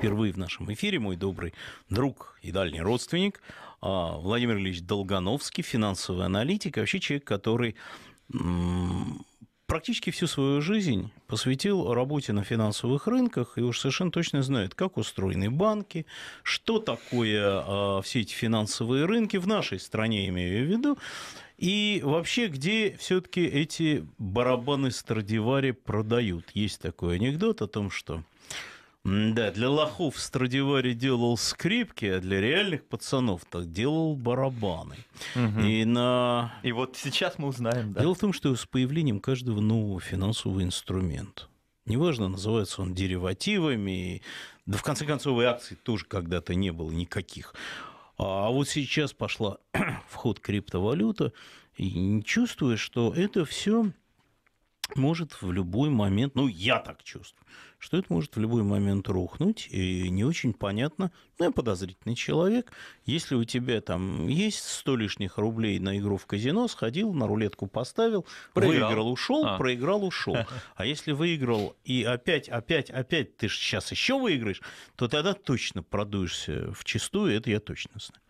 впервые в нашем эфире мой добрый друг и дальний родственник а, Владимир Ильич Долгановский, финансовый аналитик, вообще человек, который практически всю свою жизнь посвятил работе на финансовых рынках и уж совершенно точно знает, как устроены банки, что такое а, все эти финансовые рынки в нашей стране, имею в виду, и вообще, где все-таки эти барабаны Страдивари продают. Есть такой анекдот о том, что да, для лохов Страдивари делал скрипки, а для реальных пацанов так делал барабаны. Угу. И на... И вот сейчас мы узнаем, да. Дело в том, что с появлением каждого нового финансового инструмента, неважно, называется он деривативами, да в конце концов и акций тоже когда-то не было никаких. А вот сейчас пошла вход криптовалюта, и чувствуешь, что это все может в любой момент, ну, я так чувствую, что это может в любой момент рухнуть, и не очень понятно, ну, я подозрительный человек, если у тебя там есть 100 лишних рублей на игру в казино, сходил, на рулетку поставил, проиграл. выиграл, ушел, а. проиграл, ушел. А если выиграл и опять, опять, опять ты сейчас еще выиграешь, то тогда точно продуешься в чистую, это я точно знаю.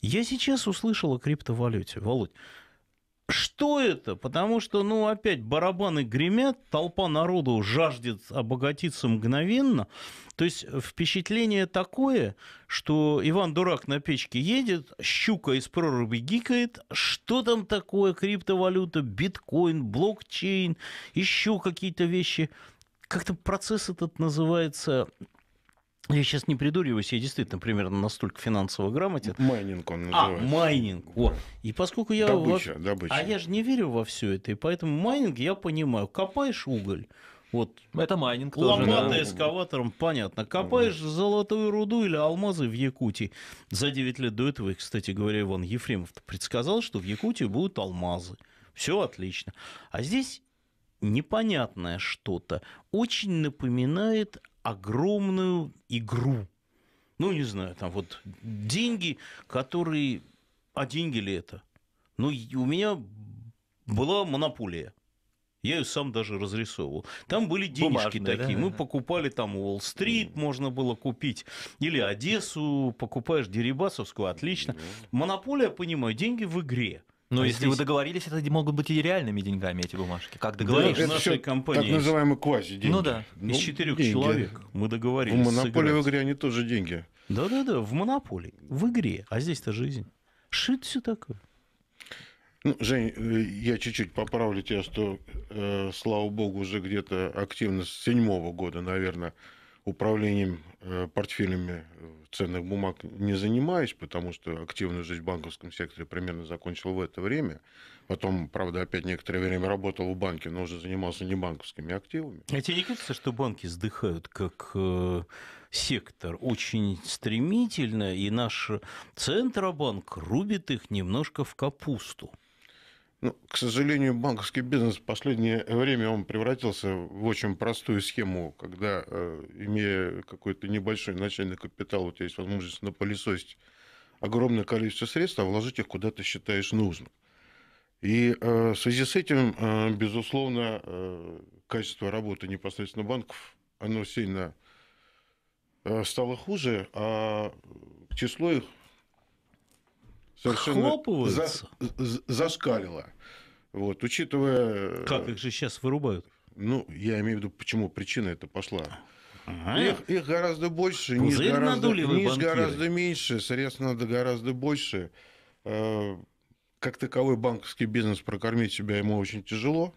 Я сейчас услышал о криптовалюте, Володь. Что это? Потому что, ну, опять барабаны гремят, толпа народу жаждет обогатиться мгновенно. То есть впечатление такое, что Иван Дурак на печке едет, щука из проруби гикает, что там такое криптовалюта, биткоин, блокчейн, еще какие-то вещи. Как-то процесс этот называется я сейчас не придуриваюсь, я действительно примерно настолько финансово грамотен. Майнинг он а, называется. А, майнинг. О. И поскольку я... Добыча, во... добыча. А я же не верю во все это, и поэтому майнинг я понимаю. Копаешь уголь, вот. Это майнинг тоже, Лопата да. эскаватором, понятно. Копаешь угу. золотую руду или алмазы в Якутии. За 9 лет до этого, кстати говоря, Иван Ефремов предсказал, что в Якутии будут алмазы. Все отлично. А здесь непонятное что-то. Очень напоминает огромную игру. Ну, не знаю, там вот деньги, которые... А деньги ли это? Ну, у меня была монополия. Я ее сам даже разрисовывал. Там были денежки Бумажные, такие. Да? Мы покупали там Уолл-стрит, mm. можно было купить. Или Одессу, покупаешь Дерибасовскую, отлично. Mm. Монополия, понимаю, деньги в игре. Но ну, а если здесь... вы договорились, это могут быть и реальными деньгами эти бумажки. Как договорились? Да, это нашей компании. Так называемые квази деньги. Ну да. Ну, Из четырех деньги. человек мы договорились. В монополии в игре они тоже деньги. Да, да, да. В монополии. В игре. А здесь-то жизнь. Шит все такое. Ну, Жень, э, я чуть-чуть поправлю тебя, что, э, слава богу, уже где-то активно с седьмого года, наверное, управлением Э, портфелями э, ценных бумаг не занимаюсь, потому что активную жизнь в банковском секторе примерно закончил в это время. Потом, правда, опять некоторое время работал в банке, но уже занимался не банковскими активами. А тебе не кажется, что банки сдыхают как э, сектор очень стремительно, и наш Центробанк рубит их немножко в капусту? Ну, к сожалению, банковский бизнес в последнее время он превратился в очень простую схему, когда, э, имея какой-то небольшой начальный капитал, у тебя есть возможность напылесосить огромное количество средств, а вложить их куда ты считаешь нужным. И э, в связи с этим, э, безусловно, качество работы непосредственно банков, оно сильно стало хуже, а число их совершенно за, зашкалило. Вот, учитывая... Э, как их же сейчас вырубают? Ну, я имею в виду, почему причина это пошла. Ага. Их, их гораздо больше, Пузырь низ, гораздо, низ гораздо меньше, средств надо гораздо больше. Э, как таковой банковский бизнес прокормить себя ему очень тяжело.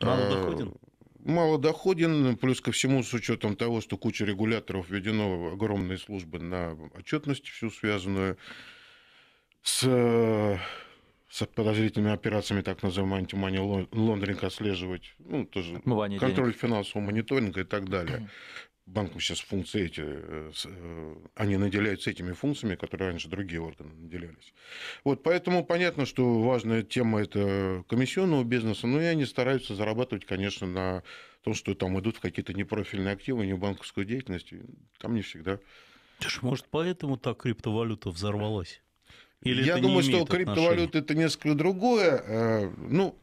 Э, Мало доходен? Мало доходен, плюс ко всему с учетом того, что куча регуляторов введено огромные службы на отчетность всю связанную с, с подозрительными операциями, так называемый антимани лондринг отслеживать, ну, тоже Отмывание контроль денег. финансового мониторинга и так далее. Банкам сейчас функции эти, э, э, они наделяются этими функциями, которые раньше другие органы наделялись. Вот, поэтому понятно, что важная тема это комиссионного бизнеса, но и они стараются зарабатывать, конечно, на том, что там идут в какие-то непрофильные активы, не банковскую деятельность, там не всегда. Ты ж, может, поэтому так криптовалюта взорвалась? Или Я думаю, что криптовалюта это несколько другое. Э, ну,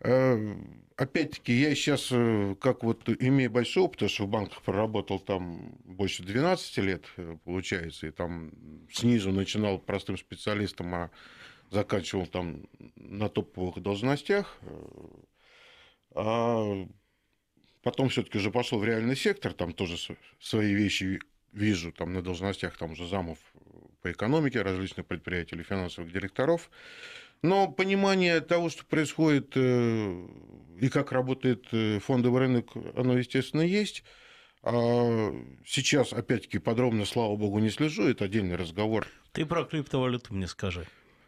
э, опять-таки, я сейчас, э, как вот имею большой опыт, что в банках проработал там больше 12 лет, получается, и там снизу начинал простым специалистом, а заканчивал там на топовых должностях. А потом все-таки уже пошел в реальный сектор, там тоже свои вещи вижу, там на должностях там уже замов по экономике различных предприятий или финансовых директоров. Но понимание того, что происходит э, и как работает э, фондовый рынок, оно, естественно, есть. А сейчас, опять-таки, подробно, слава богу, не слежу, это отдельный разговор. Ты про криптовалюту мне скажи.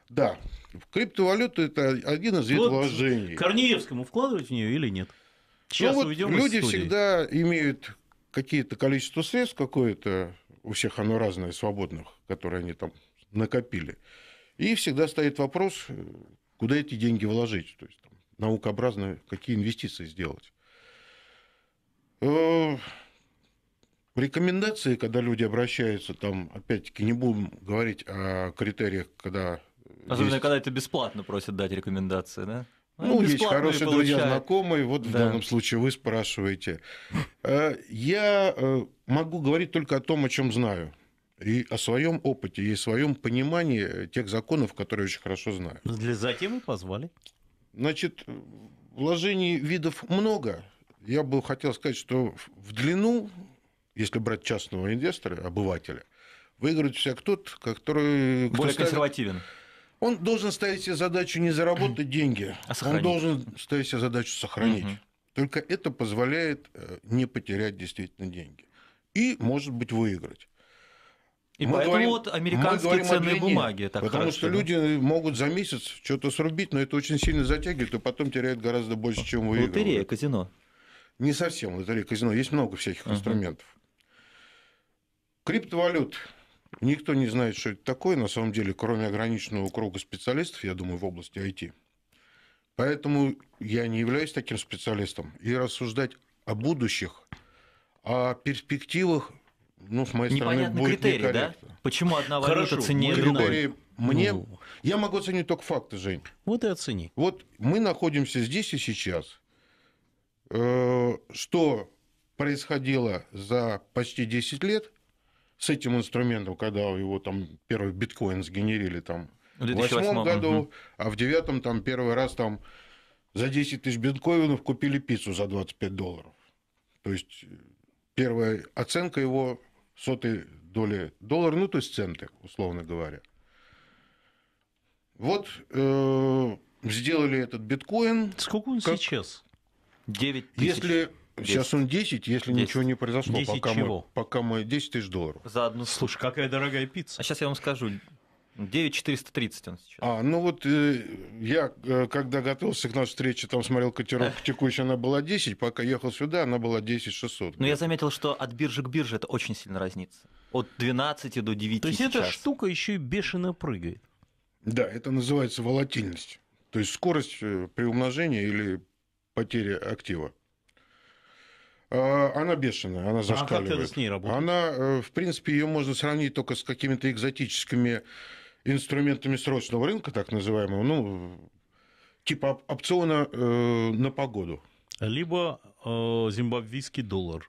Да, криптовалюта – это один из видов вложений. Корнеевскому вкладывать в нее или нет? Сейчас ну, вот уйдем Люди всегда имеют какие-то количество средств, какое-то у всех оно разное, свободных, которые они там накопили. И всегда стоит вопрос, э, куда эти деньги вложить, то есть там, наукообразно, какие инвестиции сделать. Э, рекомендации, когда люди обращаются, там, опять-таки, не будем говорить о критериях, когда... Особенно, есть... когда это бесплатно просят дать рекомендации, да? Ну, ну Бесплатные есть хорошие получают. друзья, знакомые. Вот да. в данном случае вы спрашиваете. Э, я э, могу говорить только о том, о чем знаю. И о своем опыте, и о своем понимании тех законов, которые очень хорошо знаю. Для затем и позвали. Значит, вложений видов много. Я бы хотел сказать, что в длину, если брать частного инвестора, обывателя, выиграет всяк тот, который... Более кто консервативен. Ставит он должен ставить себе задачу не заработать деньги, а он должен ставить себе задачу сохранить. Угу. Только это позволяет э, не потерять действительно деньги. И, может быть, выиграть. И мы поэтому говорим, вот американские ценные бумаги так Потому хорошо, что да? люди могут за месяц что-то срубить, но это очень сильно затягивает, и потом теряют гораздо больше, чем выигрывают. Лотерея, казино. Не совсем лотерея, казино. Есть много всяких uh-huh. инструментов. Криптовалют – Никто не знает, что это такое, на самом деле, кроме ограниченного круга специалистов, я думаю, в области IT. Поэтому я не являюсь таким специалистом. И рассуждать о будущих, о перспективах, ну, с моей Непонятный стороны, будет критерий, некорректно. Да? Почему одна валюта Хорошо, ценнее другая Мне, ну... Я могу оценить только факты, Жень. Вот и оцени. Вот мы находимся здесь и сейчас. Э, что происходило за почти 10 лет, с этим инструментом, когда его там первый биткоин сгенерили там в 2008 году, угу. а в девятом там первый раз там за 10 тысяч биткоинов купили пиццу за 25 долларов. То есть э, первая оценка его сотой доли доллара, ну то есть центы, условно говоря. Вот э, сделали этот биткоин. Сколько он как... сейчас? 9 тысяч. Если 10. Сейчас он 10, если 10. ничего не произошло. 10 пока чего? Мы, пока мы 10 тысяч долларов. За одну... Слушай, какая дорогая пицца. А сейчас я вам скажу. 9430 он сейчас. А, ну вот э, я, э, когда готовился к нашей встрече, там смотрел котировку текущую, она была 10, пока ехал сюда, она была 10 600. Но я заметил, что от биржи к бирже это очень сильно разнится. От 12 до 9 То есть сейчас. эта штука еще и бешено прыгает. Да, это называется волатильность. То есть скорость э, при умножении или потери актива. А, она бешеная, она зашкаливает. А как с ней работать? Она, э, в принципе, ее можно сравнить только с какими-то экзотическими инструментами срочного рынка, так называемого, ну, типа опциона э, на погоду. Либо э, зимбабвийский доллар.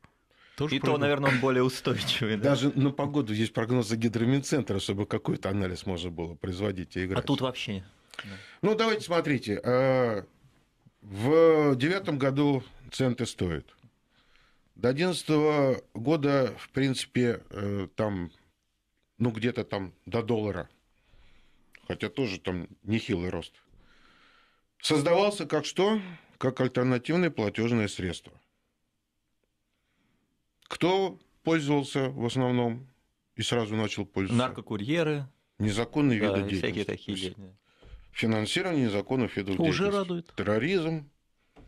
Тоже и прогноз... то, наверное, он более устойчивый. Да? Даже на погоду есть прогнозы гидроминцентра, чтобы какой-то анализ можно было производить и играть. А тут вообще. Ну, давайте смотрите. Э, в девятом году центы стоят. До 11 года, в принципе, э, там, ну, где-то там до доллара. Хотя тоже там нехилый рост. Создавался как что? Как альтернативное платежное средство. Кто пользовался в основном и сразу начал пользоваться? Наркокурьеры. Незаконные да, виды деятельности. Всякие такие. Финансирование незаконных видов Уже деятельности. Уже радует. Терроризм,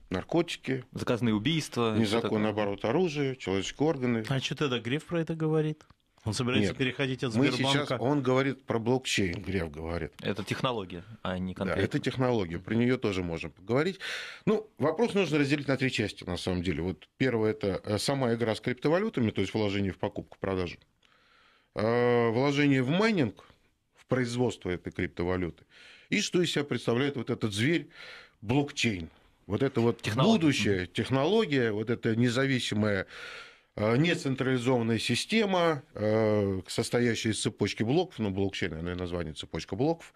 наркотики. Заказные убийства. Незаконный оборот оружия, человеческие органы. А что тогда Греф про это говорит? Он собирается Нет. переходить от Сбербанка. Мы сейчас, он говорит про блокчейн, Греф говорит. Это технология, а не конкретно. Да, это технология, про нее тоже можем поговорить. Ну, вопрос нужно разделить на три части, на самом деле. Вот первое – это э, сама игра с криптовалютами, то есть вложение в покупку, продажу. Э, вложение в майнинг, в производство этой криптовалюты. И что из себя представляет вот этот зверь, блокчейн. Вот это вот технология. будущее, технология, вот эта независимая э, нецентрализованная система, э, состоящая из цепочки блоков, ну, блокчейн, наверное, название цепочка блоков,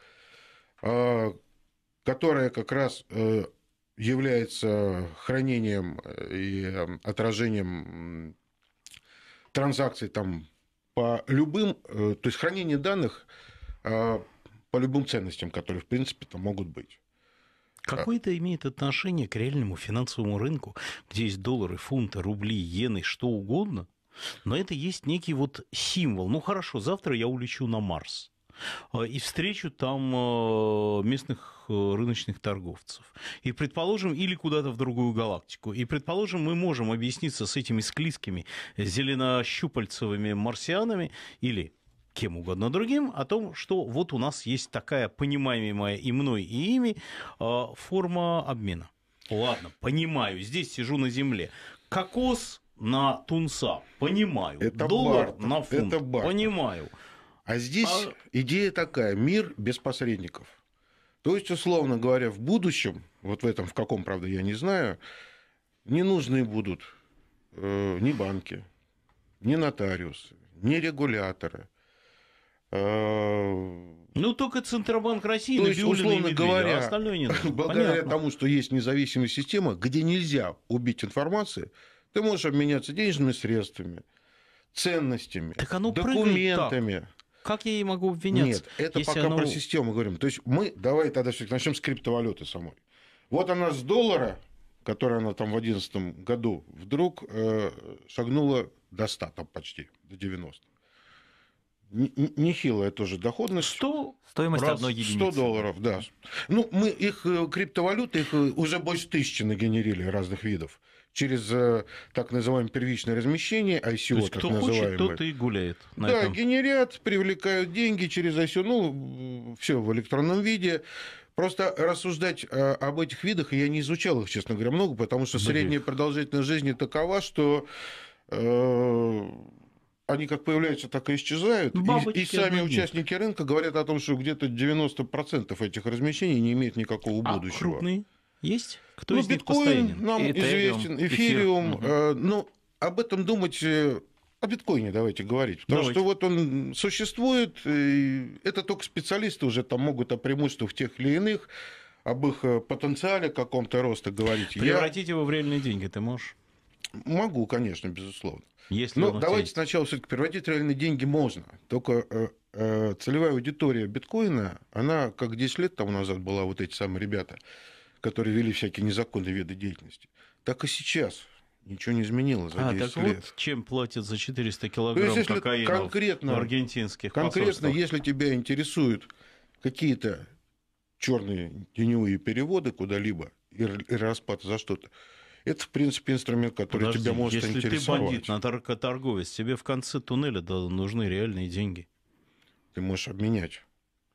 э, которая как раз является хранением и отражением транзакций там по любым, то есть хранение данных по любым ценностям, которые, в принципе, там могут быть. Какое это имеет отношение к реальному финансовому рынку, где есть доллары, фунты, рубли, иены, что угодно? Но это есть некий вот символ. Ну хорошо, завтра я улечу на Марс а, и встречу там а, местных а, рыночных торговцев. И, предположим, или куда-то в другую галактику. И, предположим, мы можем объясниться с этими склизкими зеленощупальцевыми марсианами или кем угодно другим, о том, что вот у нас есть такая понимаемая и мной, и ими а, форма обмена. Ладно, понимаю, здесь сижу на земле. Кокос на тунца, понимаю. Это Доллар барт, на фунт, это понимаю. А здесь а... идея такая, мир без посредников. То есть, условно говоря, в будущем, вот в этом, в каком, правда, я не знаю, не нужны будут э, ни банки, ни нотариусы, ни регуляторы – Э, ну, только Центробанк России То есть, условно медведя, а говоря, а остальное нет. Благодаря Понятно. тому, что есть независимая система, где нельзя убить информации, ты можешь обменяться денежными средствами, ценностями, так оно документами. Как я ей могу обвиняться? Нет, это пока оно... про систему говорим. То есть мы, давай тогда все начнем с криптовалюты самой. Вот она с доллара, которая она там в 2011 году, вдруг э, шагнула до 100, там почти, до 90 нехилая тоже доходность. 100, стоимость раз, одной единицы. 100 долларов, да. Ну, мы их э, криптовалюты, их э, уже больше тысячи нагенерили разных видов через э, так называемое первичное размещение, ICO, То есть, так кто называемое. Хочет, тот и гуляет. На да, этом. генерят, привлекают деньги через ICO, ну, все в электронном виде. Просто рассуждать об этих видах, я не изучал их, честно говоря, много, потому что средняя продолжительность жизни такова, что э они как появляются, так и исчезают. и, и сами нет. участники рынка говорят о том, что где-то 90% этих размещений не имеет никакого а будущего. а Крупные есть? Кто ну, из биткоин них нам Этериум, известен, эфириум. Эфир. Ну, э, ну, об этом думать э, о биткоине давайте говорить. Потому давайте. что вот он существует, э, и это только специалисты уже там могут о преимуществах тех или иных, об их э, потенциале каком-то роста говорить. Превратить Я... его в реальные деньги ты можешь? Могу, конечно, безусловно. Если Но давайте есть... сначала все-таки переводить реальные деньги можно. Только э, э, целевая аудитория биткоина, она как 10 лет тому назад была вот эти самые ребята, которые вели всякие незаконные виды деятельности, так и сейчас ничего не изменилось за а, 10 так лет. Вот чем платят за 400 ну, килограмм если кокаина конкретно, в аргентинских Конкретно, если тебя интересуют какие-то черные теневые переводы куда-либо и распад за что-то, это, в принципе, инструмент, который Подожди, тебя может если интересовать. Если ты бандит, наркоторговец, тебе в конце туннеля нужны реальные деньги. Ты можешь обменять.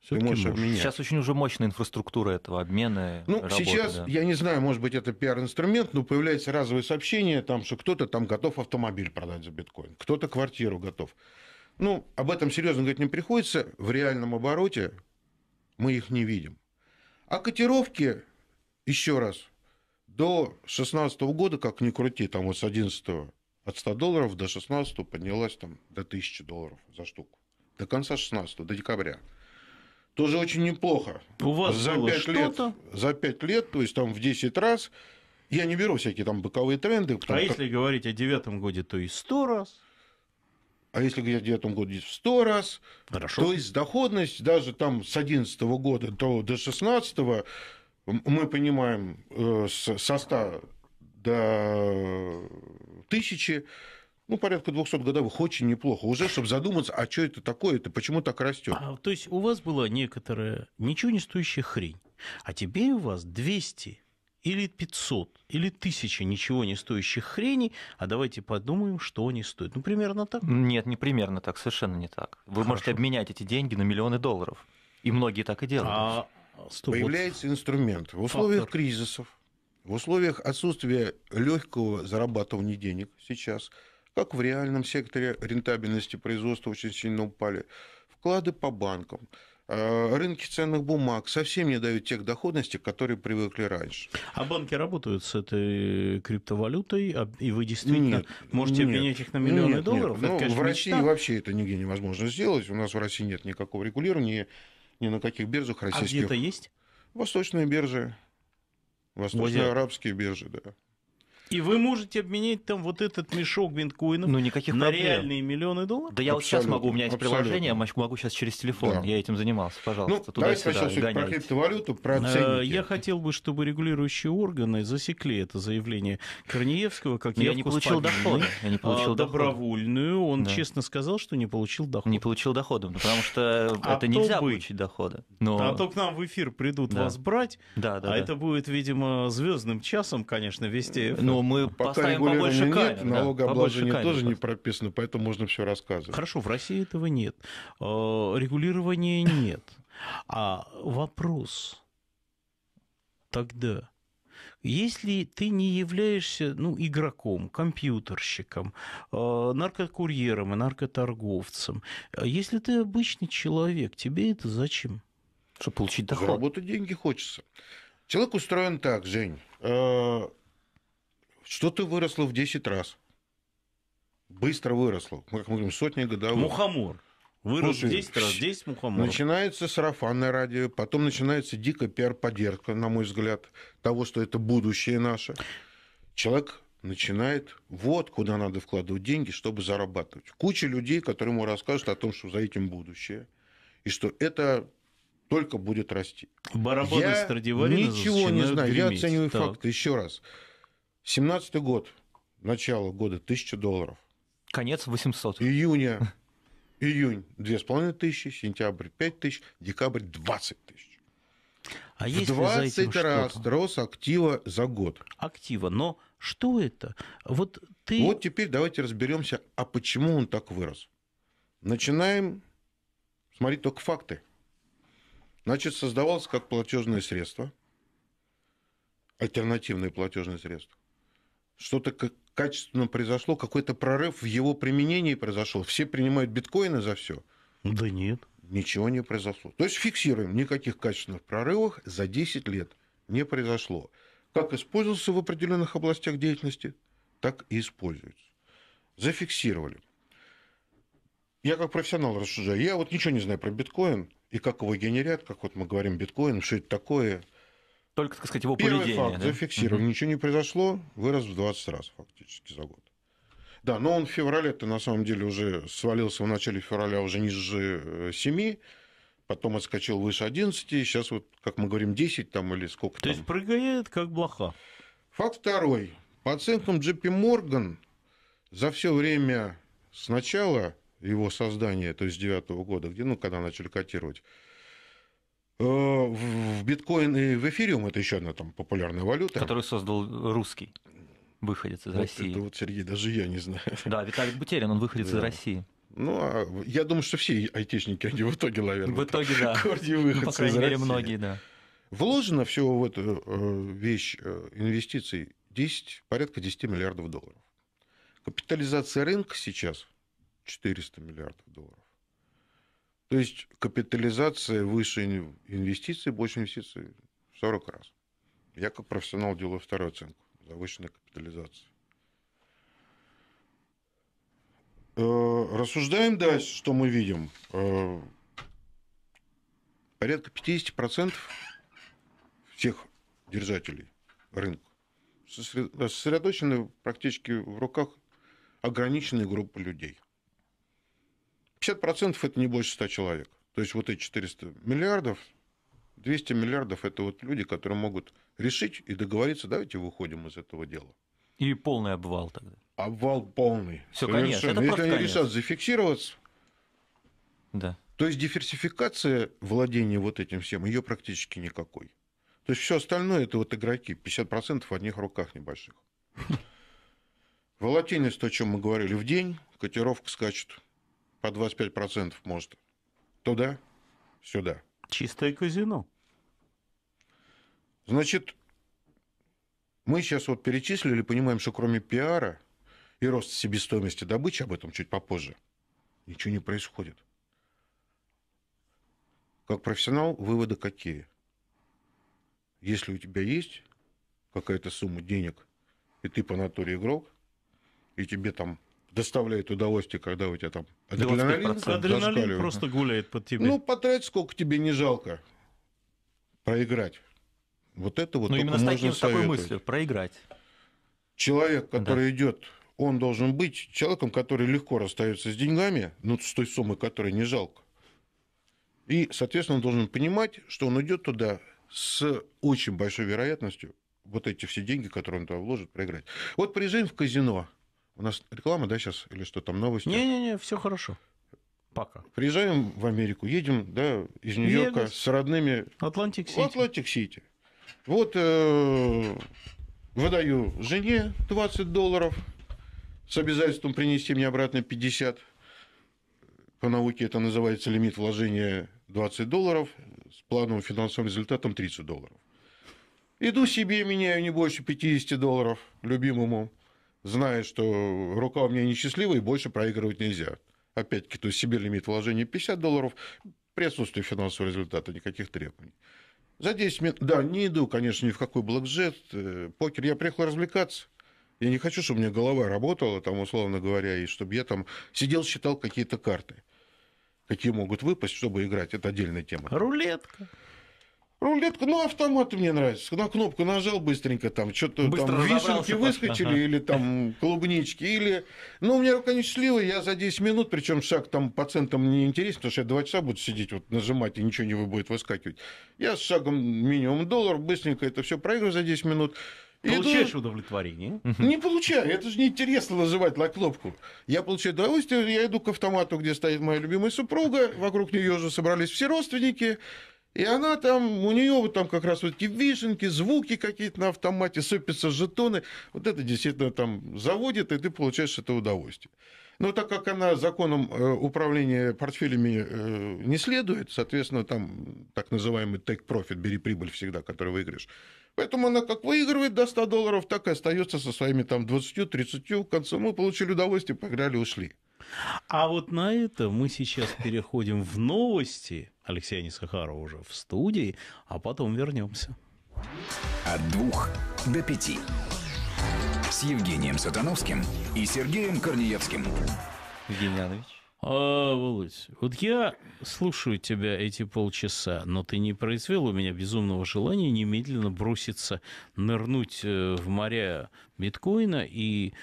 Ты можешь обменять. Сейчас очень уже мощная инфраструктура этого обмена. Э, ну, работы, сейчас, да. я не знаю, может быть, это пиар-инструмент, но появляется разовое сообщение, там, что кто-то там готов автомобиль продать за биткоин, кто-то квартиру готов. Ну, об этом серьезно говорить не приходится. В реальном обороте мы их не видим. А котировки, еще раз, до 16 года, как ни крути, там вот с 11 от 100 долларов до 16 поднялась там до 1000 долларов за штуку. До конца 16 до декабря. Тоже очень неплохо. У вас за было 5 лет, За 5 лет, то есть там в 10 раз. Я не беру всякие там боковые тренды. А если говорить о девятом годе, то и 100 раз. А если говорить о девятом году, в 100 раз. Хорошо. То есть доходность даже там с 11 года до, до 16 мы понимаем, э, со 100 до 1000, ну, порядка 200 годовых, очень неплохо. Уже, чтобы задуматься, а что это такое это почему так растет? А, то есть у вас была некоторая ничего не стоящая хрень, а теперь у вас 200 или 500, или 1000 ничего не стоящих хреней, а давайте подумаем, что они стоят. Ну, примерно так? Нет, не примерно так, совершенно не так. Вы Хорошо. можете обменять эти деньги на миллионы долларов. И многие так и делают. А, Стоп, появляется вот инструмент. В условиях фактор. кризисов, в условиях отсутствия легкого зарабатывания денег сейчас, как в реальном секторе рентабельности производства очень сильно упали, вклады по банкам, э, рынки ценных бумаг совсем не дают тех доходностей, которые привыкли раньше. А банки работают с этой криптовалютой, а, и вы действительно нет, можете нет, обменять их на миллионы нет, долларов? Нет. Это, ну, конечно, в России мечта. вообще это нигде невозможно сделать. У нас в России нет никакого регулирования ни на каких биржах российских. А где-то есть? Восточные биржи. Восточно-арабские биржи, да. И вы можете обменять там вот этот мешок биткоинов ну, никаких на проблем. реальные миллионы долларов? Да я Абсолютно. вот сейчас могу, у меня есть Абсолютно. приложение, я могу сейчас через телефон, да. я этим занимался, пожалуйста. Ну, туда давайте сначала гоняйте. про криптовалюту, про оценки. Э, я хотел бы, чтобы регулирующие органы засекли это заявление Корнеевского, как я не получил дохода, Я не получил а, добровольную. Он да. честно сказал, что не получил дохода. Не получил дохода, ну, потому что а это нельзя бы. получить дохода. Но... А то к нам в эфир придут да. вас брать, да, да, а да. это будет, видимо, звездным часом, конечно, вести. Ну, но мы пока поставим побольше камер. Нет, да, налогообложение камер тоже не прописано, поэтому можно все рассказывать. Хорошо, в России этого нет. А, регулирования нет. А вопрос тогда, если ты не являешься ну, игроком, компьютерщиком, а, наркокурьером и наркоторговцем, а если ты обычный человек, тебе это зачем? Чтобы получить доход. Заработать деньги хочется. Человек устроен так, Жень. Что-то выросло в 10 раз. Быстро выросло. Мы, как мы говорим, сотни годовых. Мухомор. Вырос Слушай, 10 раз, 10 мухоморов. Начинается сарафанное радио, потом начинается дикая пиар-поддержка, на мой взгляд, того, что это будущее наше. Человек начинает вот куда надо вкладывать деньги, чтобы зарабатывать. Куча людей, которые ему расскажут о том, что за этим будущее, и что это только будет расти. Барабаны Я ничего не знаю. Греметь. Я оцениваю так. факты еще раз. 17 год, начало года, 1000 долларов. Конец 800. Июня, июнь 2500, сентябрь 5000, декабрь 20 тысяч. А в есть 20 раз рос актива за год. Актива, но что это? Вот ты... Вот теперь давайте разберемся, а почему он так вырос. Начинаем смотреть только факты. Значит, создавался как платежное средство, альтернативное платежное средство что-то качественно произошло, какой-то прорыв в его применении произошел. Все принимают биткоины за все. Да нет. Ничего не произошло. То есть фиксируем, никаких качественных прорывов за 10 лет не произошло. Как использовался в определенных областях деятельности, так и используется. Зафиксировали. Я как профессионал рассуждаю. Я вот ничего не знаю про биткоин и как его генерят, как вот мы говорим биткоин, что это такое – только, так сказать, его Первый поведение. Факт да? зафиксирован. Угу. Ничего не произошло, вырос в 20 раз фактически за год. Да, но он в феврале-то на самом деле уже свалился в начале февраля уже ниже 7, э, потом отскочил выше 11, и сейчас вот, как мы говорим, 10 там или сколько То там. есть прыгает как блоха. Факт второй. По оценкам JP Morgan, за все время с начала его создания, то есть с 2009 года, где, ну, когда начали котировать, Э, в биткоин и в эфириум это еще одна там популярная валюта. который создал русский выходец из вот России. Это вот, Сергей, даже я не знаю. Да, Виталик Бутерин, он выходец да. из России. Ну, а я думаю, что все айтишники, они в итоге, наверное, в итоге, да. корни выходцы ну, по крайней из мере, многие, да. Вложено всего в эту э, вещь э, инвестиций 10, порядка 10 миллиардов долларов. Капитализация рынка сейчас 400 миллиардов долларов. То есть капитализация выше инвестиций, больше инвестиций в 40 раз. Я как профессионал делаю вторую оценку. Завышенная капитализация. Э, рассуждаем дальше, что мы видим. Э, порядка 50% всех держателей рынка сосредоточены практически в руках ограниченной группы людей. 50% это не больше 100 человек. То есть вот эти 400 миллиардов, 200 миллиардов – это вот люди, которые могут решить и договориться, давайте выходим из этого дела. И полный обвал тогда. Обвал полный. Все, конечно. Это Если они конец. решат зафиксироваться, да. то есть диверсификация владения вот этим всем, ее практически никакой. То есть все остальное это вот игроки, 50% в одних руках небольших. Волатильность, о чем мы говорили, в день котировка скачет по 25% может. Туда, сюда. Чистое казино. Значит, мы сейчас вот перечислили, понимаем, что кроме пиара и роста себестоимости добычи, об этом чуть попозже, ничего не происходит. Как профессионал, выводы какие? Если у тебя есть какая-то сумма денег, и ты по натуре игрок, и тебе там доставляет удовольствие, когда у тебя там адреналин. Адреналин просто гуляет под тебе. Ну, потратить сколько тебе не жалко проиграть. Вот это вот. Ну, именно с, таким, такой мыслью проиграть. Человек, который да. идет, он должен быть человеком, который легко расстается с деньгами, ну, с той суммой, которой не жалко. И, соответственно, он должен понимать, что он идет туда с очень большой вероятностью вот эти все деньги, которые он туда вложит, проиграть. Вот приезжаем в казино, у нас реклама, да, сейчас? Или что там, новости? Не-не-не, все хорошо. Пока. Приезжаем в Америку, едем, да, из Нью-Йорка с родными... Атлантик-Сити. Атлантик-Сити. Вот э, выдаю жене 20 долларов с обязательством принести мне обратно 50. По науке это называется лимит вложения 20 долларов с плановым финансовым результатом 30 долларов. Иду себе, меняю не больше 50 долларов любимому зная, что рука у меня несчастливая и больше проигрывать нельзя. Опять-таки, то есть себе лимит вложения 50 долларов, при отсутствии финансового результата никаких требований. За 10 минут, да, не иду, конечно, ни в какой блэкджет, э, покер, я приехал развлекаться. Я не хочу, чтобы у меня голова работала, там, условно говоря, и чтобы я там сидел, считал какие-то карты. Какие могут выпасть, чтобы играть, это отдельная тема. Рулетка. Рулетка, ну автомат мне нравится, На кнопку нажал быстренько, там что-то там вишенки выскочили, ага. или там клубнички, или... Ну, у меня рука не счастлива, я за 10 минут, причем шаг там по центам не интересен, потому что я 2 часа буду сидеть, вот нажимать, и ничего не будет выскакивать. Я с шагом минимум доллар, быстренько это все проигрываю за 10 минут. Получаешь иду... удовлетворение? Не получаю. Это же неинтересно нажимать на кнопку. Я получаю удовольствие, я иду к автомату, где стоит моя любимая супруга, вокруг нее уже собрались все родственники. И она там, у нее вот там как раз вот эти вишенки, звуки какие-то на автомате, сыпятся жетоны. Вот это действительно там заводит, и ты получаешь это удовольствие. Но так как она законом э, управления портфелями э, не следует, соответственно, там так называемый take profit, бери прибыль всегда, который выиграешь. Поэтому она как выигрывает до 100 долларов, так и остается со своими там 20-30. В конце мы получили удовольствие, поиграли, ушли. А вот на это мы сейчас переходим в новости. Алексея Нисхахарова уже в студии, а потом вернемся. От двух до пяти. С Евгением Сатановским и Сергеем Корнеевским. Евгений Иванович. А, Володь, вот я слушаю тебя эти полчаса, но ты не произвел у меня безумного желания немедленно броситься, нырнуть э, в моря биткоина и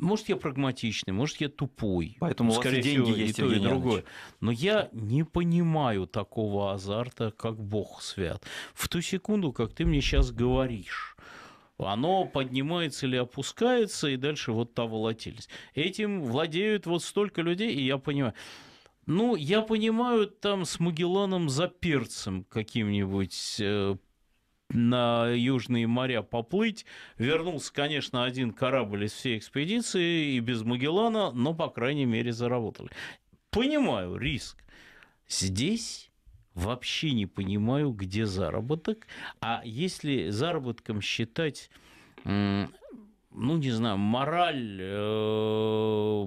может, я прагматичный, может, я тупой. Поэтому Скорее ну, у вас деньги всего, есть, и то, и другое. Но я не понимаю такого азарта, как Бог свят. В ту секунду, как ты мне сейчас говоришь, оно поднимается или опускается, и дальше вот та волатильность. Этим владеют вот столько людей, и я понимаю. Ну, я понимаю, там с Магелланом за перцем каким-нибудь э, на южные моря поплыть. Вернулся, конечно, один корабль из всей экспедиции и без Магеллана, но, по крайней мере, заработали. Понимаю риск. Здесь вообще не понимаю, где заработок. А если заработком считать, ну, не знаю, мораль, э,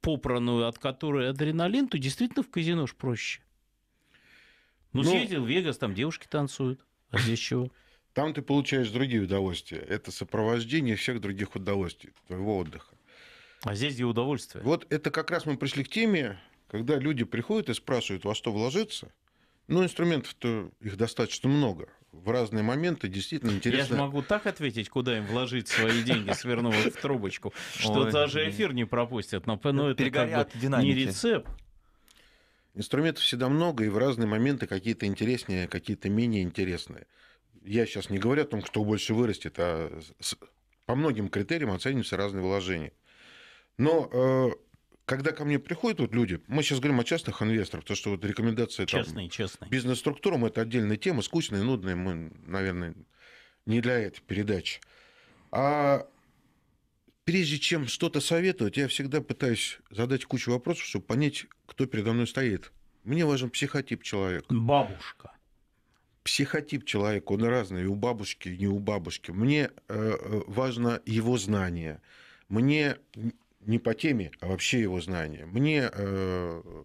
попранную, от которой адреналин, то действительно в казино ж проще. Ну, ну, съездил в Вегас, там девушки танцуют. А здесь чего? Там ты получаешь другие удовольствия. Это сопровождение всех других удовольствий, твоего отдыха. А здесь где удовольствие? Вот это как раз мы пришли к теме, когда люди приходят и спрашивают, во что вложиться. Ну, инструментов-то их достаточно много. В разные моменты действительно интересно. Я же могу так ответить, куда им вложить свои деньги, свернув в трубочку, что даже эфир не пропустят. Но ну, это как бы не рецепт. Инструментов всегда много, и в разные моменты какие-то интереснее, какие-то менее интересные. Я сейчас не говорю о том, кто больше вырастет, а по многим критериям оцениваются разные вложения. Но э, когда ко мне приходят вот люди, мы сейчас говорим о частных инвесторах, то что вот рекомендации честные, там, честные. бизнес-структурам это отдельная тема, скучная, нудная, мы, наверное, не для этой передачи. А прежде чем что-то советовать, я всегда пытаюсь задать кучу вопросов, чтобы понять, кто передо мной стоит. Мне важен психотип человека. Бабушка. Психотип человека, он разный, и у бабушки, и не у бабушки. Мне э, э, важно его знание. Мне не по теме, а вообще его знание. Мне э,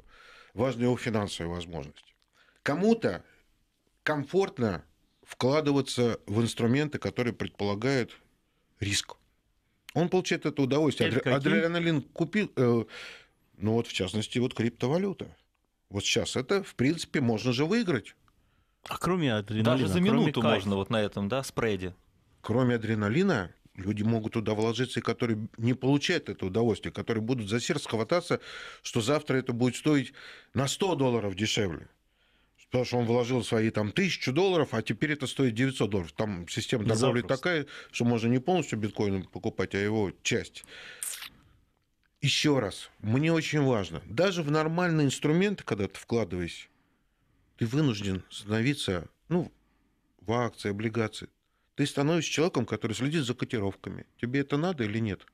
важны его финансовые возможности. Кому-то комфортно вкладываться в инструменты, которые предполагают риск. Он получает это удовольствие. Адреналин купил, э, ну вот, в частности, вот криптовалюта. Вот сейчас это, в принципе, можно же выиграть. А кроме адреналина? Даже за минуту кайфа. можно вот на этом, да, спреде. Кроме адреналина, люди могут туда вложиться, и которые не получают это удовольствие, которые будут за сердце хвататься, что завтра это будет стоить на 100 долларов дешевле. Потому что он вложил свои там тысячу долларов, а теперь это стоит 900 долларов. Там система торговли такая, что можно не полностью биткоин покупать, а его часть еще раз, мне очень важно, даже в нормальные инструменты, когда ты вкладываешь, ты вынужден становиться, ну, в акции, облигации. Ты становишься человеком, который следит за котировками. Тебе это надо или нет?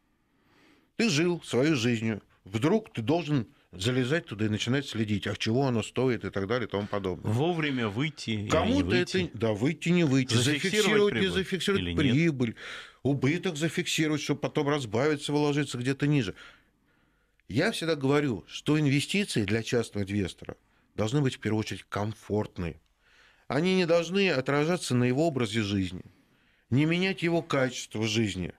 Ты жил свою жизнью. Вдруг ты должен залезать туда и начинать следить, а чего оно стоит и так далее и тому подобное. Вовремя выйти Кому-то это... Да, выйти, не выйти. Зафиксировать, зафиксировать прибыль, не зафиксировать прибыль. Убыток зафиксировать, чтобы потом разбавиться, выложиться где-то ниже. Я всегда говорю, что инвестиции для частного инвестора должны быть в первую очередь комфортные. Они не должны отражаться на его образе жизни, не менять его качество жизни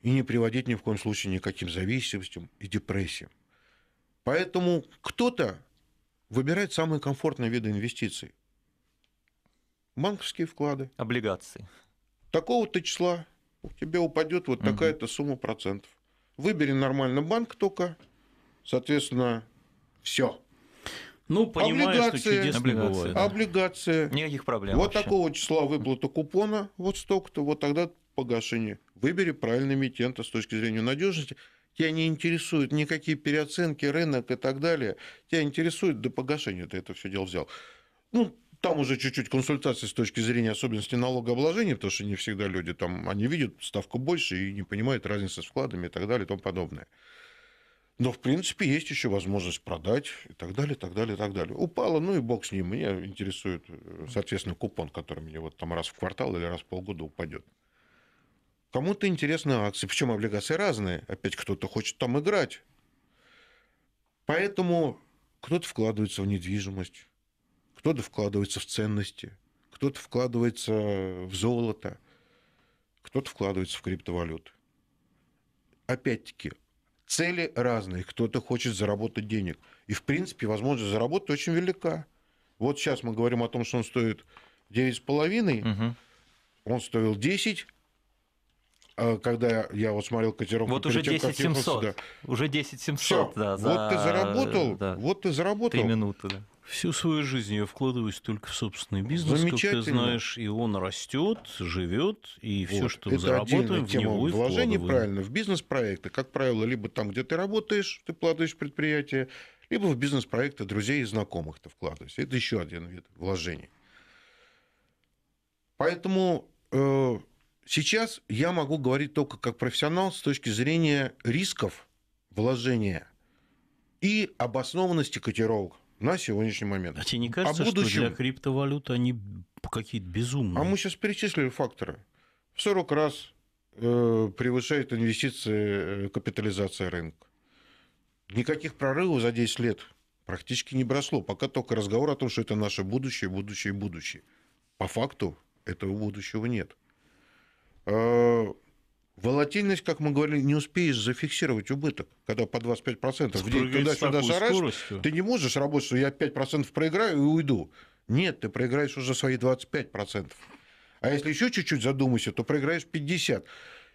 и не приводить ни в коем случае никаким зависимостям и депрессиям. Поэтому кто-то выбирает самые комфортные виды инвестиций. Банковские вклады. Облигации. Такого-то числа у тебя упадет вот угу. такая-то сумма процентов. Выбери нормально банк только, соответственно, все. Ну, понимаю, облигации, что облигации, Да. Облигации. Никаких проблем Вот вообще. такого числа выплата купона, вот столько-то, вот тогда погашение. Выбери правильный эмитента с точки зрения надежности. Тебя не интересуют никакие переоценки, рынок и так далее. Тебя интересует до погашения ты это все дело взял. Ну, там уже чуть-чуть консультации с точки зрения особенностей налогообложения, потому что не всегда люди там, они видят ставку больше и не понимают разницы с вкладами и так далее и тому подобное. Но, в принципе, есть еще возможность продать и так далее, и так далее, и так далее. Упало, ну и бог с ним. Меня интересует, э, соответственно, купон, который мне вот там раз в квартал или раз в полгода упадет. Кому-то интересны акции, причем облигации разные. Опять кто-то хочет там играть. Поэтому кто-то вкладывается в недвижимость, кто-то вкладывается в ценности, кто-то вкладывается в золото, кто-то вкладывается в криптовалюту. Опять-таки, цели разные. Кто-то хочет заработать денег. И, в принципе, возможность заработать очень велика. Вот сейчас мы говорим о том, что он стоит 9,5, угу. он стоил 10, а, когда я вот смотрел котировку... Вот уже тем, 10 700, сюда, уже 10 700, Всё, да. За... ты заработал, да, вот ты заработал. Три минуты, да. Всю свою жизнь я вкладываюсь только в собственный бизнес, Замечательно. как ты знаешь, и он растет, живет, и все, вот. что Это заработаем, в тема него вложение правильно в бизнес-проекты, как правило, либо там, где ты работаешь, ты вкладываешь в предприятие, либо в бизнес-проекты друзей и знакомых ты вкладываешь. Это еще один вид вложений. Поэтому э, Сейчас я могу говорить только как профессионал с точки зрения рисков вложения и обоснованности котировок на сегодняшний момент. А тебе не кажется, а будущем... что для криптовалют они какие-то безумные? А мы сейчас перечислили факторы. В 40 раз э, превышает инвестиции э, капитализация рынка. Никаких прорывов за 10 лет практически не бросло. Пока только разговор о том, что это наше будущее, будущее, будущее. По факту этого будущего нет. Э, волатильность, как мы говорили, не успеешь зафиксировать убыток, когда по 25% в день туда-сюда шарашь, ты не можешь работать, что я 5% проиграю и уйду. Нет, ты проиграешь уже свои 25%. А если еще чуть-чуть задумайся, то проиграешь 50%.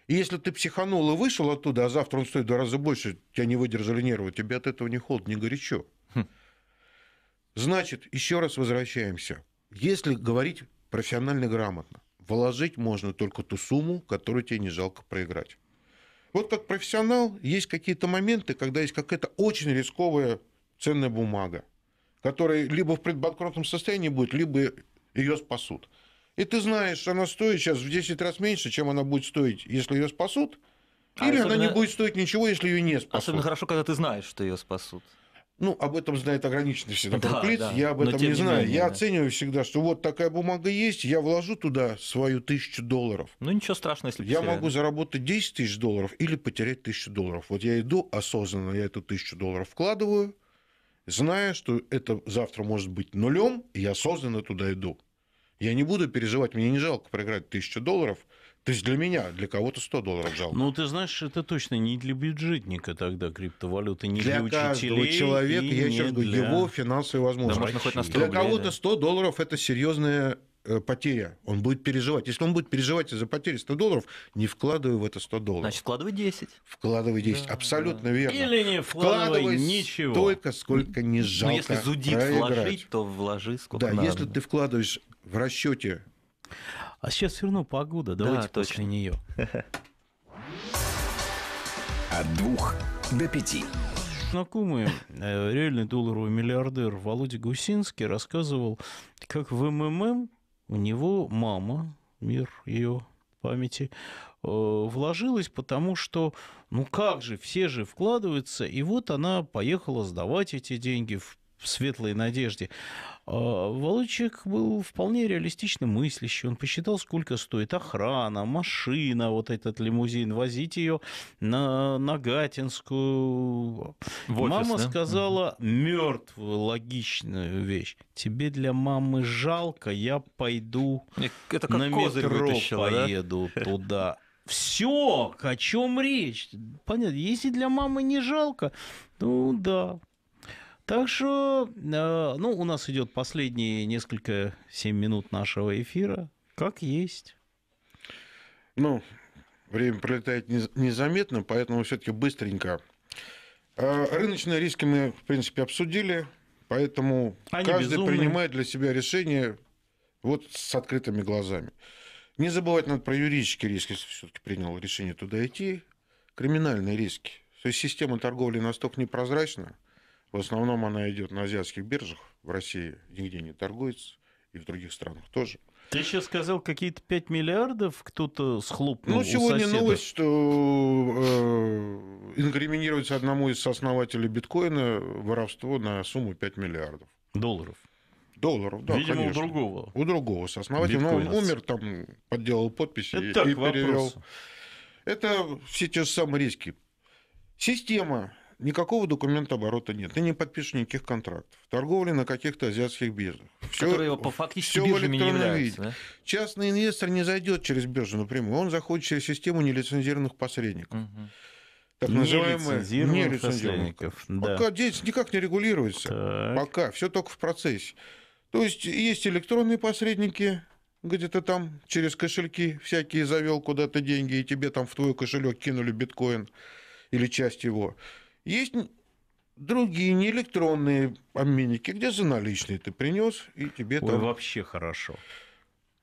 И если ты психанул и вышел оттуда, а завтра он стоит в два раза больше, тебя не выдержали нервы, тебе от этого не холодно, не горячо. Хм. Значит, еще раз возвращаемся. Если говорить профессионально грамотно, вложить можно только ту сумму, которую тебе не жалко проиграть. Вот как профессионал есть какие-то моменты, когда есть какая-то очень рисковая ценная бумага, которая либо в предбанкротном состоянии будет, либо ее спасут. И ты знаешь, что она стоит сейчас в 10 раз меньше, чем она будет стоить, если ее спасут, а или особенно... она не будет стоить ничего, если ее не спасут. Особенно хорошо, когда ты знаешь, что ее спасут. Ну, об этом знает ограниченный всегда да, круг лиц, да. я об этом не, не знаю. Менее, я да. оцениваю всегда, что вот такая бумага есть, я вложу туда свою тысячу долларов. Ну, ничего страшного, если Я могу заработать 10 тысяч долларов или потерять тысячу долларов. Вот я иду осознанно, я эту тысячу долларов вкладываю, зная, что это завтра может быть нулем, и я осознанно туда иду. Я не буду переживать, мне не жалко проиграть тысячу долларов – то есть для меня, для кого-то 100 долларов жалко. Ну, ты знаешь, это точно не для бюджетника тогда криптовалюты. не для, для учителей. Для каждого человека, я сейчас говорю, для... его финансовые возможности. Да, можно хоть на для кого-то 100 долларов – это серьезная э, потеря. Он будет переживать. Если он будет переживать из-за потери 100 долларов, не вкладывай в это 100 долларов. Значит, вкладывай 10. Вкладывай 10. Да, Абсолютно да. верно. Или не вкладывай, вкладывай ничего. Только сколько не ну, жалко Но если зудит проиграть. вложить, то вложи сколько Да, надо. если ты вкладываешь в расчете а сейчас все равно погода, давайте да, точно. после нее. От двух до пяти. Знакомый э, реальный долларовый миллиардер Володя Гусинский рассказывал, как в МММ у него мама, мир ее памяти, э, вложилась, потому что, ну как же, все же вкладываются, и вот она поехала сдавать эти деньги в в светлой надежде. А, Волочек был вполне реалистично мыслящий. Он посчитал, сколько стоит охрана, машина, вот этот лимузин, возить ее на на Гатинскую. офис, Мама да? сказала угу. мертвую логичную вещь. Тебе для мамы жалко, я пойду Это как на метро поеду да? туда. Все, о чем речь? Понятно, если для мамы не жалко, ну да, так что, э, ну, у нас идет последние несколько, 7 минут нашего эфира. Как есть. Ну, время пролетает незаметно, поэтому все-таки быстренько. Э, рыночные риски мы, в принципе, обсудили, поэтому Они каждый безумные. принимает для себя решение вот с открытыми глазами. Не забывать надо про юридические риски, если все-таки принял решение туда идти. Криминальные риски. То есть система торговли настолько непрозрачна, в основном она идет на азиатских биржах. В России нигде не торгуется, и в других странах тоже. Ты сейчас сказал, какие-то 5 миллиардов кто-то схлопнул Ну, сегодня соседа. новость, что э, инкриминируется одному из основателей биткоина воровство на сумму 5 миллиардов. Долларов? Долларов, да, Видимо, конечно. у другого. У другого сооснователя. Но он умер, там, подделал подписи Это и, так, и перевел. Это все те же самые риски. Система никакого документа оборота нет. Ты не подпишешь никаких контрактов. Торговли на каких-то азиатских биржах. Все, Которые по фактически все биржами в не являются. Да? Частный инвестор не зайдет через биржу напрямую. Он заходит через систему нелицензированных посредников. Угу. Так называемые нелицензированных. Не да. Пока деятельность никак не регулируется. Так. Пока. Все только в процессе. То есть есть электронные посредники, где ты там через кошельки всякие завел куда-то деньги, и тебе там в твой кошелек кинули биткоин или часть его. Есть другие неэлектронные обменники, где за наличные ты принес и тебе Ой, там... вообще хорошо.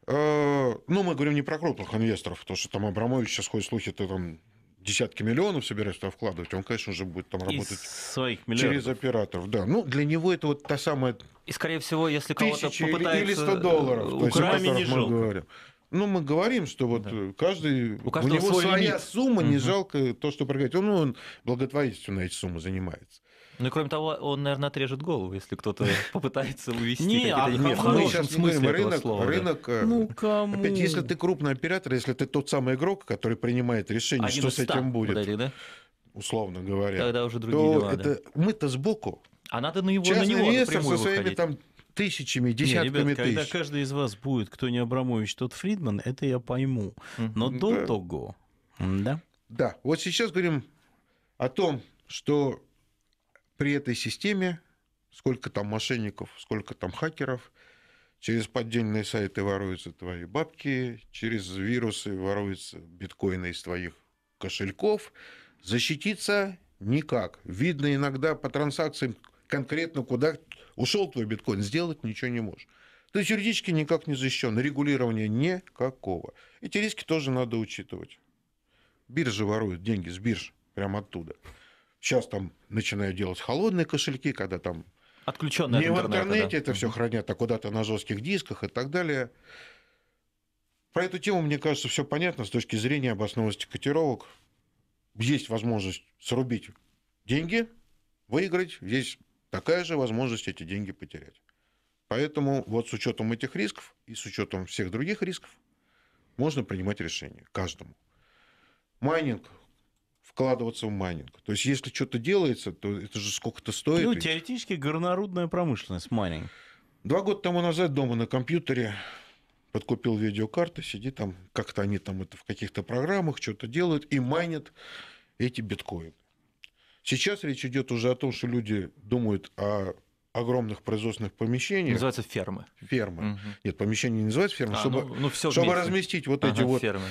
Э, ну, мы говорим не про крупных инвесторов, потому что там Абрамович сейчас ходят слухи, ты там десятки миллионов собираешься туда вкладывать, он, конечно же, будет там работать Из своих через операторов. Да, ну, для него это вот та самая... И, скорее всего, если кого-то попытается... или 100 долларов. Э, то Украине не жалко. Ну, мы говорим, что вот да. Э, каждый... У, у него свой своя лимит. сумма, угу. не жалко то, что проиграть. Он, он благотворительностью на эти суммы занимается. Ну и кроме того, он, наверное, отрежет голову, если кто-то попытается увести Не, а в хорошем смысле рынок, слова. Рынок, э, ну, кому? Опять, если ты крупный оператор, если ты тот самый игрок, который принимает решение, что с этим будет, условно говоря, Тогда уже другие то дела, мы-то сбоку. А надо на него на него инвестор со своими там тысячами, десятками не, ребят, тысяч. Когда каждый из вас будет, кто не Абрамович, тот Фридман, это я пойму. Но да. до того... Да. Да. Вот сейчас говорим о том, что при этой системе сколько там мошенников, сколько там хакеров, через поддельные сайты воруются твои бабки, через вирусы воруются биткоины из твоих кошельков. Защититься никак. Видно иногда по транзакциям конкретно, куда Ушел твой биткоин, сделать ничего не можешь. То есть юридически никак не защищен, регулирования никакого. Эти риски тоже надо учитывать. Биржи воруют деньги с бирж, прямо оттуда. Сейчас там начинают делать холодные кошельки, когда там Отключенные не в интернете да. это все хранят, а куда-то на жестких дисках и так далее. Про эту тему, мне кажется, все понятно с точки зрения обоснованности котировок. Есть возможность срубить деньги, выиграть. Здесь такая же возможность эти деньги потерять. Поэтому вот с учетом этих рисков и с учетом всех других рисков можно принимать решение каждому. Майнинг, вкладываться в майнинг. То есть если что-то делается, то это же сколько-то стоит. Ну, теоретически горнорудная промышленность, майнинг. Два года тому назад дома на компьютере подкупил видеокарты, сиди там, как-то они там это в каких-то программах что-то делают и майнят эти биткоины. Сейчас речь идет уже о том, что люди думают о огромных производственных помещениях. Называются фермы. Фермы. Угу. Нет, помещение не называется фермы, а, чтобы, ну, ну, все чтобы разместить вот ага, эти вот фермы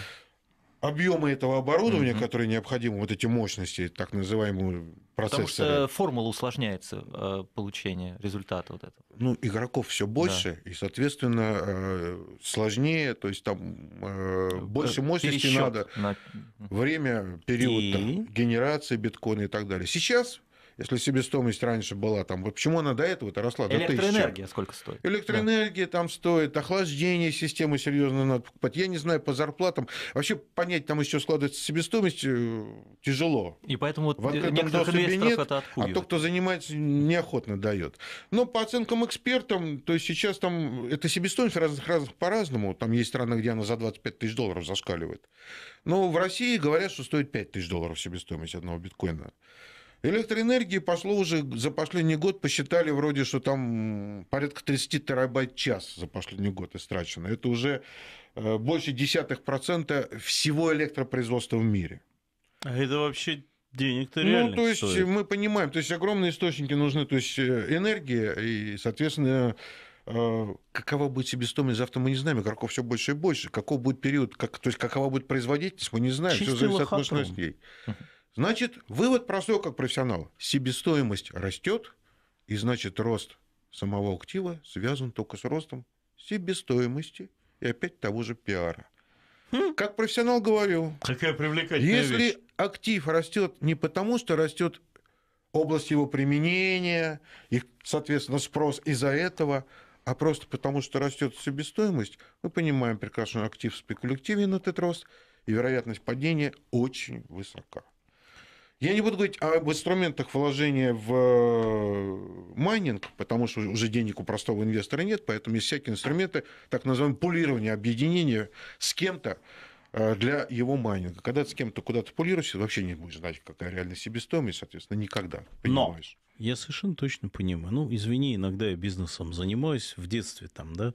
объемы этого оборудования, mm которые необходимы, вот эти мощности, так называемые процессоры. Потому что формула усложняется э, получение результата вот этого. Ну, игроков все больше, да. и, соответственно, э, сложнее, то есть там э, больше мощности надо, на... время, период и... там, генерации биткоина и так далее. Сейчас если себестоимость раньше была там, почему она до этого-то росла? Электроэнергия до сколько стоит? Электроэнергия да. там стоит, охлаждение системы серьезно надо покупать. Я не знаю по зарплатам. Вообще понять там еще складывается себестоимость э, тяжело. И поэтому вот некоторых нет, это отпугивает. А тот, кто занимается, неохотно дает. Но по оценкам экспертам, то есть сейчас там эта себестоимость разных разных по-разному. Там есть страны, где она за 25 тысяч долларов зашкаливает. Но в России говорят, что стоит 5 тысяч долларов себестоимость одного биткоина. Электроэнергии пошло уже за последний год, посчитали вроде, что там порядка 30 терабайт час за последний год истрачено. Это уже э, больше десятых процента всего электропроизводства в мире. А это вообще денег-то ну, реально Ну, то есть стоит. мы понимаем, то есть огромные источники нужны, то есть э, энергия и, соответственно, э, какова будет себестоимость завтра мы не знаем, игроков все больше и больше. Каков будет период, как, то есть какова будет производительность, мы не знаем, Чистый все зависит лохотрон. от мощностей. Значит, вывод простой, как профессионал. Себестоимость растет, и значит, рост самого актива связан только с ростом себестоимости и опять того же пиара. Хм. Как профессионал говорю. Какая привлекательная Если вещь. актив растет не потому, что растет область его применения и, соответственно, спрос из-за этого, а просто потому, что растет себестоимость, мы понимаем прекрасно, актив спекулятивен этот рост, и вероятность падения очень высока. Я не буду говорить об инструментах вложения в э, майнинг, потому что уже денег у простого инвестора нет, поэтому есть всякие инструменты, так называемое пулирование, объединение с кем-то э, для его майнинга. Когда ты с кем-то куда-то пулируешься, вообще не будешь знать, какая реальная себестоимость, соответственно, никогда. Понимаешь. Но я совершенно точно понимаю. Ну, извини, иногда я бизнесом занимаюсь в детстве там, да.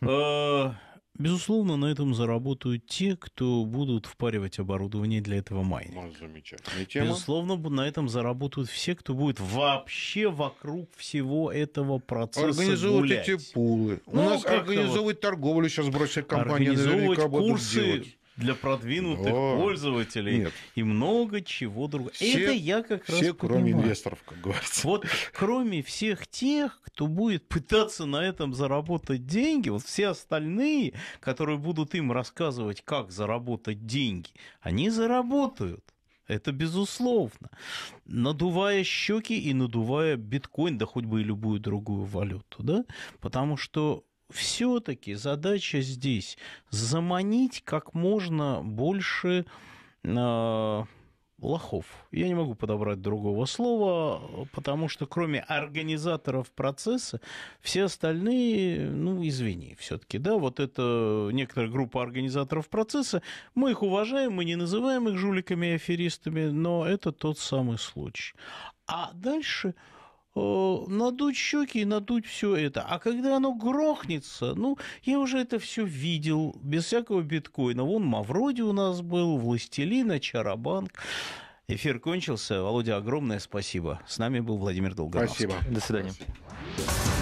Хм. Э, Безусловно, на этом заработают те, кто будут впаривать оборудование для этого майнинга. Ну, замечательная тема. Безусловно, на этом заработают все, кто будет вообще вокруг всего этого процесса Организовывать гулять. эти пулы. Ну, У нас организовывать вот... торговлю сейчас бросит компания. Организовывать курсы делать для продвинутых О, пользователей нет. и много чего другого. Все, Это я как все, раз Все, кроме понимаю. инвесторов, как говорится. Вот кроме всех тех, кто будет пытаться на этом заработать деньги, вот все остальные, которые будут им рассказывать, как заработать деньги, они заработают. Это безусловно. Надувая щеки и надувая биткоин, да хоть бы и любую другую валюту, да? Потому что все-таки задача здесь заманить как можно больше э, лохов. Я не могу подобрать другого слова, потому что кроме организаторов процесса, все остальные, ну, извини, все-таки, да, вот это некоторая группа организаторов процесса, мы их уважаем, мы не называем их жуликами и аферистами, но это тот самый случай. А дальше Э, надуть щеки и надуть все это. А когда оно грохнется, ну, я уже это все видел, без всякого биткоина. Вон Мавроди у нас был, Властелина, Чарабанк. Эфир кончился. Володя, огромное спасибо. С нами был Владимир Долгоновский. Спасибо. До свидания. Спасибо.